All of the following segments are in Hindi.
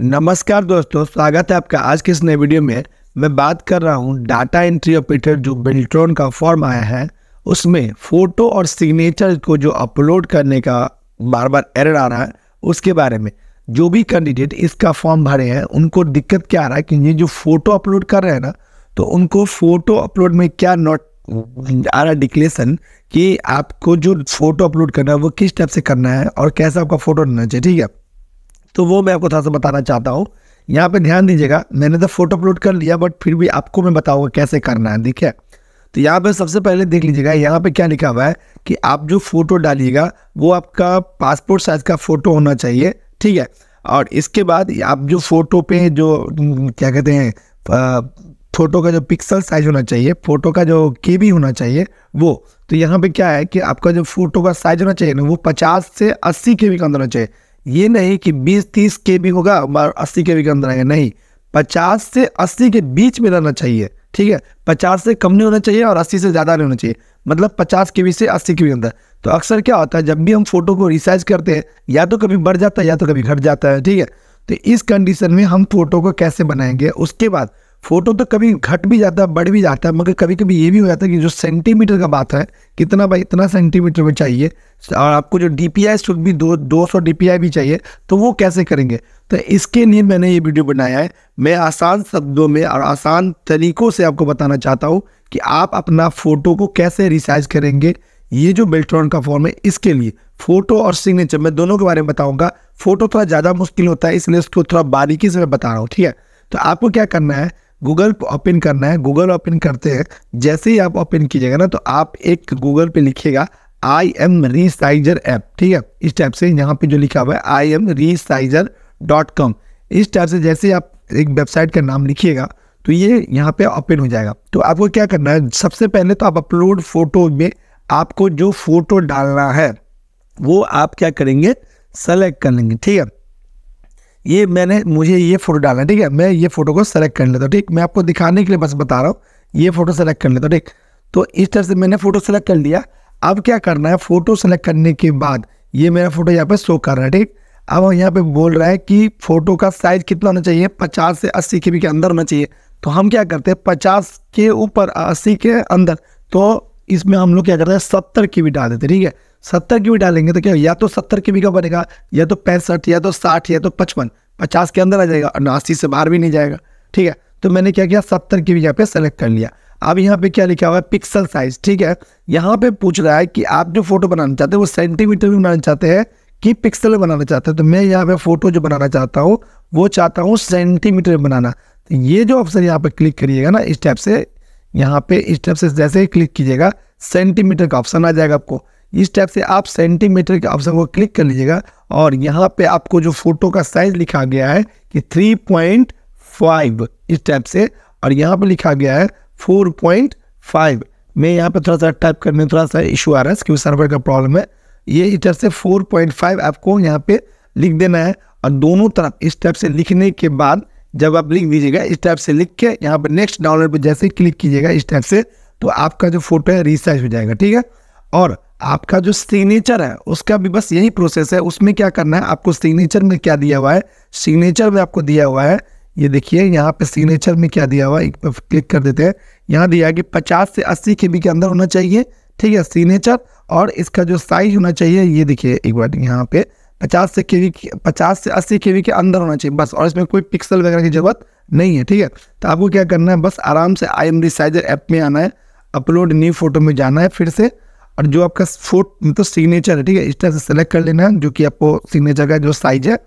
नमस्कार दोस्तों स्वागत है आपका आज के इस नए वीडियो में मैं बात कर रहा हूँ डाटा एंट्री ऑपरेटर जो बिल्ट्रॉन का फॉर्म आया है उसमें फ़ोटो और सिग्नेचर को जो अपलोड करने का बार बार एरर आ रहा है उसके बारे में जो भी कैंडिडेट इसका फॉर्म भरे हैं उनको दिक्कत क्या आ रहा है कि ये जो फ़ोटो अपलोड कर रहे हैं ना तो उनको फ़ोटो अपलोड में क्या नोट आ रहा डिक्लेशन कि आपको जो फ़ोटो अपलोड करना है वो किस टाइप से करना है और कैसा आपका फ़ोटो लेना चाहिए ठीक है तो वो मैं आपको थोड़ा सा बताना चाहता हूँ यहाँ पे ध्यान दीजिएगा मैंने तो फोटो अपलोड कर लिया बट फिर भी आपको मैं बताऊँगा कैसे करना है ठीक है तो यहाँ पे सबसे पहले देख लीजिएगा यहाँ पे क्या लिखा हुआ है कि आप जो फ़ोटो डालिएगा वो आपका पासपोर्ट साइज़ का फ़ोटो होना चाहिए ठीक है और इसके बाद आप जो फ़ोटो पे जो क्या कहते हैं फ़ोटो का जो पिक्सल साइज़ होना चाहिए फ़ोटो का जो के होना चाहिए वो तो यहाँ पे क्या है कि आपका जो फ़ोटो का साइज़ होना चाहिए ना वो पचास से अस्सी के बी का अंदर होना चाहिए ये नहीं कि 20-30 के भी होगा अस्सी के भी के अंदर आएगा नहीं 50 से 80 के बीच में रहना चाहिए ठीक है 50 से कम नहीं होना चाहिए और 80 से ज़्यादा नहीं होना चाहिए मतलब 50 के बी से 80 के भी अंदर तो अक्सर क्या होता है जब भी हम फोटो को रिसाइज करते हैं या तो कभी बढ़ जाता है या तो कभी घट जाता है ठीक है तो इस कंडीशन में हम फोटो को कैसे बनाएंगे उसके बाद फोटो तो कभी घट भी जाता है बढ़ भी जाता है मगर कभी कभी ये भी हो जाता है कि जो सेंटीमीटर का बात है कितना बाई इतना सेंटीमीटर में चाहिए और आपको जो डी पी आई भी दो दो सौ डी पी आई भी चाहिए तो वो कैसे करेंगे तो इसके लिए मैंने ये वीडियो बनाया है मैं आसान शब्दों में और आसान तरीक़ों से आपको बताना चाहता हूँ कि आप अपना फ़ोटो को कैसे रिसाइज करेंगे ये जो बेल्ट्रॉन का फॉर्म है इसके लिए फ़ोटो और सिग्नेचर मैं दोनों के बारे में बताऊँगा फ़ोटो थोड़ा ज़्यादा मुश्किल होता है इसलिए उसको थोड़ा बारीकी से मैं बता रहा हूँ ठीक है तो आपको क्या करना है गूगल ओपन करना है गूगल ओपन करते हैं जैसे ही आप ओपन कीजिएगा ना तो आप एक गूगल पे लिखिएगा आई एम रीसाइजर ऐप ठीक है इस टाइप से यहाँ पे जो लिखा हुआ है I M resizer dot com इस टाइप से जैसे आप एक वेबसाइट का नाम लिखिएगा तो ये यहाँ पे ओपन हो जाएगा तो आपको क्या करना है सबसे पहले तो आप अपलोड फोटो में आपको जो फोटो डालना है वो आप क्या करेंगे सेलेक्ट कर लेंगे ठीक है ये मैंने मुझे ये फ़ोटो डालना है ठीक है मैं ये फ़ोटो को सेलेक्ट कर लेता हूँ ठीक मैं आपको दिखाने के लिए बस बता रहा हूँ ये फ़ोटो सेलेक्ट कर लेता हूँ ठीक तो इस तरह से मैंने फ़ोटो सेलेक्ट कर लिया अब क्या करना है फ़ोटो सेलेक्ट करने के बाद ये मेरा फ़ोटो यहाँ पर शो कर रहा है ठीक अब हम यहाँ पे बोल रहा है कि फ़ोटो का साइज़ कितना होना चाहिए पचास से अस्सी के बी के अंदर होना चाहिए तो हम क्या करते हैं पचास के ऊपर अस्सी के अंदर तो इसमें हम लोग क्या करते हैं सत्तर के बी डाल देते ठीक है सत्तर की भी डालेंगे तो क्या या तो सत्तर के बी का बनेगा या तो पैंसठ या तो साठ या तो पचपन पचास के अंदर आ जाएगा और नासी से बाहर भी नहीं जाएगा ठीक है तो मैंने क्या किया सत्तर के भी यहाँ पे सेलेक्ट कर लिया अब यहाँ पे क्या लिखा हुआ है पिक्सल साइज ठीक है यहाँ पे पूछ रहा है कि आप जो फोटो बनाना चाहते हैं वो सेंटीमीटर में बनाना चाहते हैं कि पिक्सल में बनाना चाहते हैं तो मैं यहाँ पे फोटो जो बनाना चाहता हूँ वो चाहता हूँ सेंटीमीटर में बनाना तो ये जो ऑप्शन यहाँ पे क्लिक करिएगा ना इस टाइप से यहाँ पे इस टाइप से जैसे ही क्लिक कीजिएगा सेंटीमीटर का ऑप्शन आ जाएगा आपको इस टाइप से आप सेंटीमीटर के ऑप्शन को क्लिक कर लीजिएगा और यहाँ पे आपको जो फोटो का साइज लिखा गया है कि 3.5 इस टाइप से और यहाँ पे लिखा गया है 4.5 मैं यहाँ पे थोड़ा सा टाइप करने में थोड़ा सा इशू आ रहा है क्योंकि सर्वर का प्रॉब्लम है ये इस टाइप से 4.5 आपको यहाँ पे लिख देना है और दोनों तरफ इस टाइप से लिखने के बाद जब आप लिख दीजिएगा इस टाइप से लिख के यहाँ पर नेक्स्ट डाउनलोड पर जैसे क्लिक कीजिएगा इस टाइप से तो आपका जो फोटो है रिसाइज हो जाएगा ठीक है और आपका जो सिग्नेचर है उसका भी बस यही प्रोसेस है उसमें क्या करना है आपको सिग्नेचर में क्या दिया हुआ है सिग्नेचर में आपको दिया हुआ है ये देखिए यहाँ पे सिग्नेचर में क्या दिया हुआ है एक पर क्लिक कर देते हैं यहाँ दिया है कि पचास से अस्सी के बी के अंदर होना चाहिए ठीक है सिग्नेचर और इसका जो साइज होना चाहिए ये देखिए एक बार यहाँ पे पचास से के वी पचास से अस्सी के वी के अंदर होना चाहिए बस और इसमें कोई पिक्सल वगैरह की जरूरत नहीं है ठीक है तो आपको क्या करना है बस आराम से आई एम रिसाइजर ऐप में आना है अपलोड न्यू फोटो में जाना है फिर से और जो आपका फोट मतलब सिग्नेचर है ठीक है इस टाइप से सेलेक्ट कर लेना जो कि आपको सिग्नेचर का जो साइज है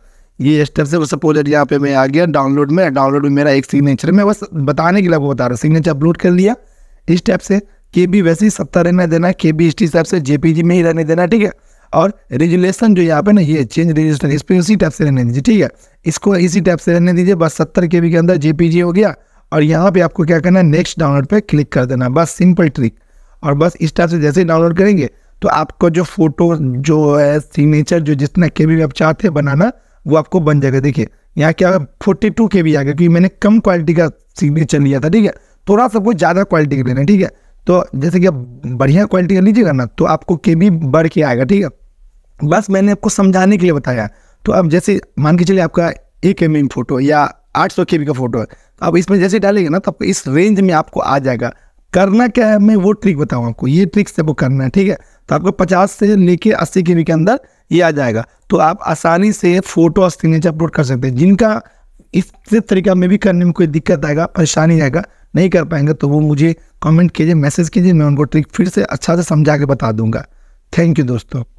ये इस टाइप से सपोज यहाँ पे मैं आ गया डाउनलोड में डाउनलोड में मेरा एक सिग्नेचर मैं बस बताने के लिए आपको बता रहा हूँ सिग्नेचर अपलोड कर लिया इस टाइप से के बी वैसे ही सत्तर रहने देना है के बी इस टाइप से जे में ही रहने देना ठीक है और रेजुलेशन जो यहाँ पे ना ये चेंज रेजुलेशन इस पर उसी टाइप से रहने दीजिए ठीक है इसको इसी टाइप से रहने दीजिए बस सत्तर के बी के अंदर जे हो गया और यहाँ पे आपको क्या करना है नेक्स्ट डाउनलोड पे क्लिक कर देना बस सिंपल ट्रिक और बस इस टाइप से जैसे ही डाउनलोड करेंगे तो आपको जो फोटो जो है सिग्नेचर जो जितना के भी आप चाहते हैं बनाना वो आपको बन जाएगा देखिए यहाँ क्या फोर्टी टू के भी आ गया क्योंकि मैंने कम क्वालिटी का सिग्नेचर लिया था ठीक है थोड़ा सा कुछ ज़्यादा क्वालिटी का लेना ठीक है तो जैसे कि आप बढ़िया क्वालिटी का लीजिएगा ना तो आपको के बी बढ़ के आएगा ठीक है बस मैंने आपको समझाने के लिए बताया तो अब जैसे मान के चलिए आपका एक एम फोटो या आठ सौ का फोटो है अब तो इसमें जैसे डालेंगे ना तो आपको इस रेंज में आपको आ जाएगा करना क्या है मैं वो ट्रिक बताऊँ आपको ये ट्रिक से वो करना है ठीक है तो आपको पचास से लेके अस्सी के के अंदर ये आ जाएगा तो आप आसानी से फोटो और सिग्नेचर अपलोड कर सकते हैं जिनका इस तरीका में भी करने में कोई दिक्कत आएगा परेशानी आएगा नहीं कर पाएंगे तो वो मुझे कमेंट कीजिए मैसेज कीजिए मैं उनको ट्रिक फिर से अच्छा से समझा के बता दूंगा थैंक यू दोस्तों